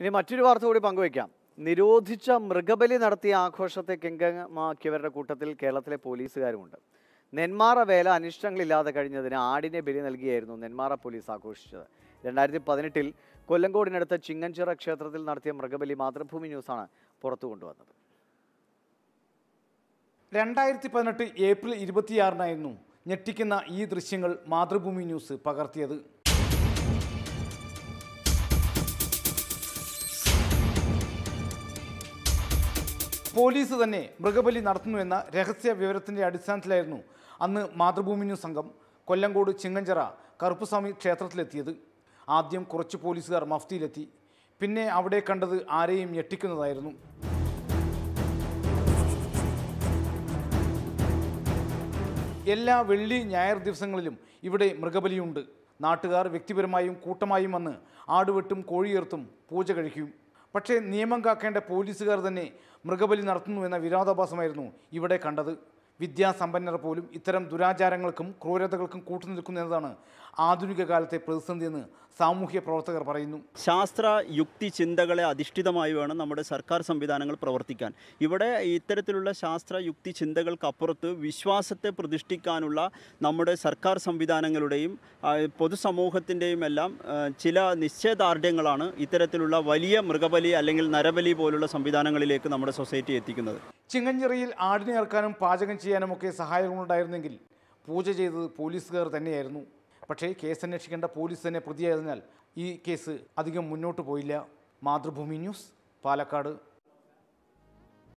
ഇനി മറ്റൊരു വാർത്ത കൂടി പങ്കുവയ്ക്കാം നിരോധിച്ച മൃഗബലി നടത്തിയ ആഘോഷത്തെ കിങ്കമാക്കിയവരുടെ കൂട്ടത്തിൽ കേരളത്തിലെ പോലീസുകാരുമുണ്ട് നെന്മാറ വേല അനിഷ്ടങ്ങളില്ലാതെ കഴിഞ്ഞതിന് ആടിനെ ബലി നൽകിയായിരുന്നു നെന്മാറ പോലീസ് ആഘോഷിച്ചത് രണ്ടായിരത്തി പതിനെട്ടിൽ കൊല്ലങ്കോടിനടുത്ത ചിങ്ങഞ്ചിറ ക്ഷേത്രത്തിൽ നടത്തിയ മൃഗബലി മാതൃഭൂമി ന്യൂസാണ് പുറത്തു കൊണ്ടുവന്നത് രണ്ടായിരത്തി പതിനെട്ട് ഏപ്രിൽ ഇരുപത്തിയാറിനായിരുന്നു ഞെട്ടിക്കുന്ന ഈ ദൃശ്യങ്ങൾ മാതൃഭൂമി ന്യൂസ് പകർത്തിയത് പോലീസ് തന്നെ മൃഗബലി നടത്തുന്നുവെന്ന രഹസ്യ വിവരത്തിൻ്റെ അടിസ്ഥാനത്തിലായിരുന്നു അന്ന് മാതൃഭൂമി സംഘം കൊല്ലങ്കോട് ചിങ്ങഞ്ചിറ കറുപ്പുസ്വാമി ക്ഷേത്രത്തിലെത്തിയത് ആദ്യം കുറച്ച് പോലീസുകാർ മഫ്തിയിലെത്തി പിന്നെ അവിടെ കണ്ടത് ആരെയും ഞെട്ടിക്കുന്നതായിരുന്നു എല്ലാ വെള്ളി ഞായർ ദിവസങ്ങളിലും ഇവിടെ മൃഗബലിയുണ്ട് നാട്ടുകാർ വ്യക്തിപരമായും കൂട്ടമായും വന്ന് ആടുവെട്ടും കോഴിയേർത്തും പൂജ കഴിക്കും പക്ഷേ നിയമം കാക്കേണ്ട പോലീസുകാർ തന്നെ മൃഗബലി നടത്തുന്നു എന്ന വിരോധാഭാസമായിരുന്നു ഇവിടെ കണ്ടത് വിദ്യാസമ്പന്നർ പോലും ഇത്തരം ദുരാചാരങ്ങൾക്കും ക്രൂരതകൾക്കും കൂട്ടുനിൽക്കുന്നു എന്നതാണ് ആധുനിക കാലത്തെ പ്രതിസന്ധിയെന്ന് സാമൂഹ്യ പ്രവർത്തകർ പറയുന്നു ശാസ്ത്ര യുക്തി ചിന്തകളെ അധിഷ്ഠിതമായി വേണം നമ്മുടെ സർക്കാർ സംവിധാനങ്ങൾ പ്രവർത്തിക്കാൻ ഇവിടെ ഇത്തരത്തിലുള്ള ശാസ്ത്ര യുക്തി ചിന്തകൾക്കപ്പുറത്ത് വിശ്വാസത്തെ പ്രതിഷ്ഠിക്കാനുള്ള നമ്മുടെ സർക്കാർ സംവിധാനങ്ങളുടെയും പൊതുസമൂഹത്തിൻ്റെയും എല്ലാം ചില നിശ്ചയദാർഢ്യങ്ങളാണ് ഇത്തരത്തിലുള്ള വലിയ മൃഗബലി അല്ലെങ്കിൽ നരബലി പോലുള്ള സംവിധാനങ്ങളിലേക്ക് നമ്മുടെ സൊസൈറ്റി എത്തിക്കുന്നത് ചിങ്ങഞ്ചിറയിൽ ആടിനെ ഇറക്കാനും പാചകം ഒക്കെ സഹായങ്ങളുണ്ടായിരുന്നെങ്കിൽ പൂജ ചെയ്തത് പോലീസുകാർ തന്നെയായിരുന്നു പക്ഷേ കേസ് അന്വേഷിക്കേണ്ട പോലീസ് തന്നെ പ്രതിയായതിനാൽ ഈ കേസ് അധികം മുന്നോട്ട് പോയില്ല മാതൃഭൂമി ന്യൂസ് പാലക്കാട്